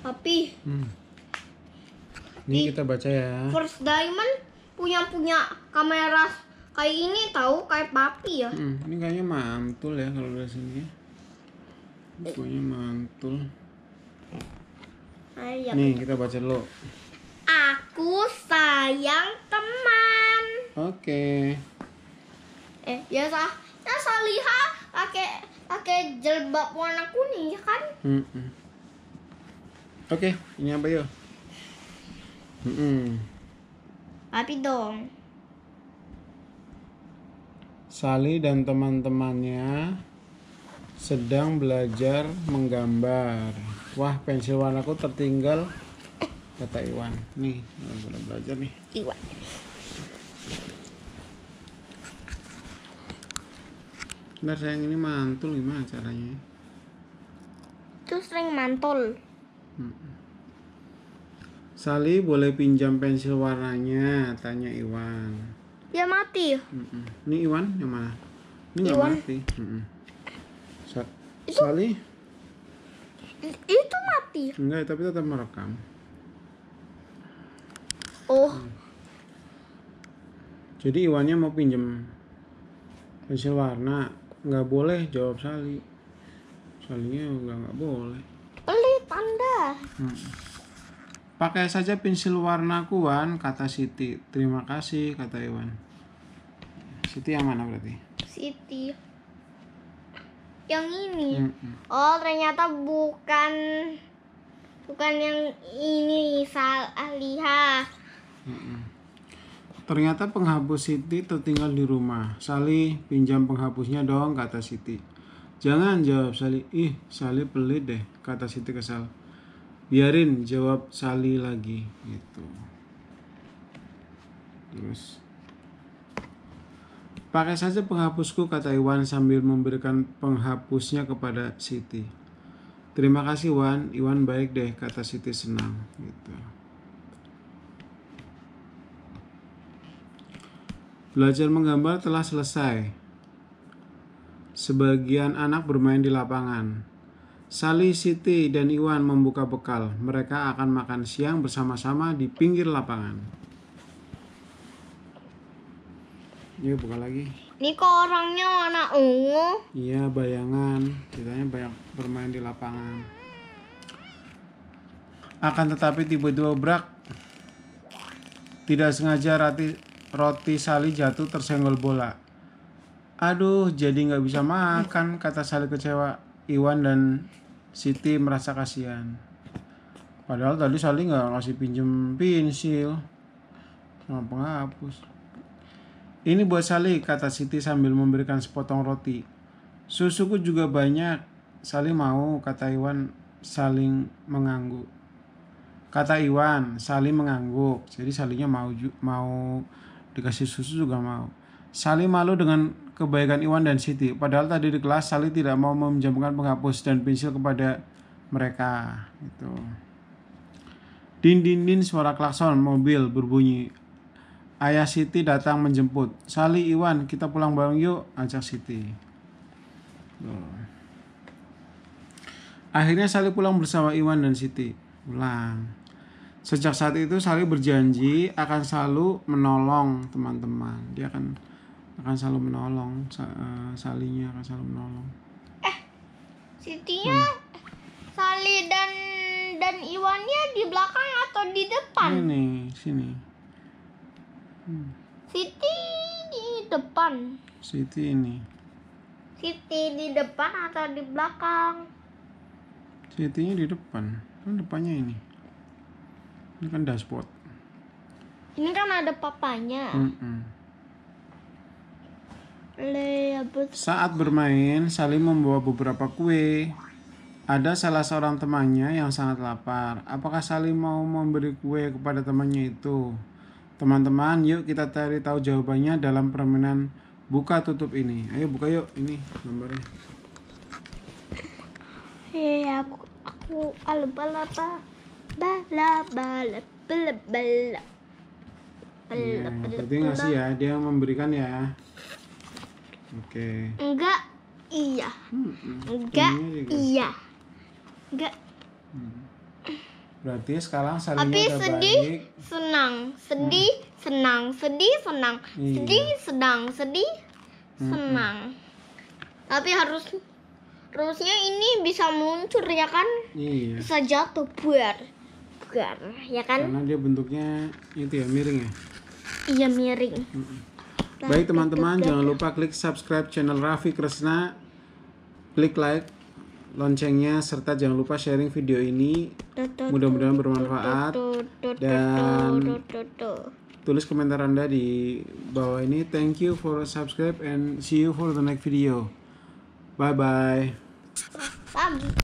Papi. Hmm. Ini kita baca ya. First Diamond punya punya kamera kayak ini tahu kayak papi ya. Hmm, ini kayaknya mantul ya kalau dari sini. Bukunya eh. mantul. Ayam. Ya. Nih kita baca dulu. Aku sayang teman. Oke. Okay. Eh, ya sah. Ya pakai pakai jilbab warna kuning ya kan? Hmm. -mm. Oke, okay, ini apa yuk? Mm -mm. Api dong. Sali dan teman-temannya sedang belajar menggambar. Wah, pensil warnaku tertinggal kata Iwan. Nih, sudah belajar nih. Iwan. Bentar sayang ini mantul gimana caranya? Itu sering mantul. Sali boleh pinjam pensil warnanya? Tanya Iwan. Ya mati. Mm-mm. Ini Iwan yang mana? Ini Iwan. mati. Sa- itu, Sali? Itu mati. Enggak, tapi tetap merekam. Oh. Hmm. Jadi Iwannya mau pinjam pensil warna? Nggak boleh, jawab Sali. Salinya nggak nggak boleh hmm. Pakai saja pensil warna kuan, kata Siti. Terima kasih, kata Iwan. Siti yang mana berarti? Siti. Yang ini. Hmm. Oh, ternyata bukan bukan yang ini salah lihat. Hmm. Ternyata penghapus Siti tertinggal di rumah. Sali, pinjam penghapusnya dong, kata Siti. Jangan jawab Sali. Ih, Sali pelit deh, kata Siti kesal biarin jawab Sali lagi gitu terus pakai saja penghapusku kata Iwan sambil memberikan penghapusnya kepada Siti terima kasih Iwan Iwan baik deh kata Siti senang gitu belajar menggambar telah selesai sebagian anak bermain di lapangan Sally, Siti, dan Iwan membuka bekal. Mereka akan makan siang bersama-sama di pinggir lapangan. Yuk buka lagi. Ini kok orangnya warna ungu? Iya, bayangan. Kitanya banyak bermain di lapangan. Akan tetapi tiba-tiba brak. Tidak sengaja roti, roti Sally jatuh tersenggol bola. Aduh, jadi nggak bisa makan, kata Sally kecewa Iwan dan Siti merasa kasihan. Padahal tadi Sali nggak ngasih pinjem pensil sama penghapus. Ini buat Sali, kata Siti sambil memberikan sepotong roti. Susuku juga banyak. Sali mau, kata Iwan saling mengangguk. Kata Iwan, Sali mengangguk. Jadi Salinya mau mau dikasih susu juga mau. Sali malu dengan kebaikan Iwan dan Siti. Padahal tadi di kelas Sali tidak mau meminjamkan penghapus dan pensil kepada mereka. Itu. Din din din suara klakson mobil berbunyi. Ayah Siti datang menjemput. Sali Iwan, kita pulang bareng yuk, ajak Siti. Akhirnya Sali pulang bersama Iwan dan Siti. Pulang. Sejak saat itu Sali berjanji akan selalu menolong teman-teman. Dia akan akan selalu menolong eh, Salinya akan selalu menolong eh Sitinya hmm. Sali dan dan Iwannya di belakang atau di depan ini sini hmm. Siti di depan Siti ini Siti di depan atau di belakang Sitinya di depan kan depannya ini ini kan dashboard ini kan ada papanya mm -mm. Ya, Saat bermain, Salim membawa beberapa kue. Ada salah seorang temannya yang sangat lapar. Apakah Salim mau memberi kue kepada temannya itu? Teman-teman, yuk kita cari tahu jawabannya dalam permainan buka tutup ini. Ayo buka yuk ini gambarnya. Hei, aku aku albalaba bala bala bala bala. Ya, berarti ngasih ya, dia memberikan ya. Oke. Okay. Enggak, iya. Enggak, iya. Enggak. Hmm. Berarti sekarang saling Tapi sedih, senang, sedih, hmm. senang, sedih, senang, iya. sedih, sedang, sedih, senang. Hmm. Tapi harus harusnya ini bisa muncul ya kan? Iya. Bisa jatuh buar. Buar, ya kan? Karena dia bentuknya itu ya miring ya. Iya miring. Hmm. Baik teman-teman, jangan ya. lupa klik subscribe channel Raffi Kresna. Klik like loncengnya serta jangan lupa sharing video ini. Mudah-mudahan bermanfaat dan tulis komentar Anda di bawah ini. Thank you for subscribe and see you for the next video. Bye bye.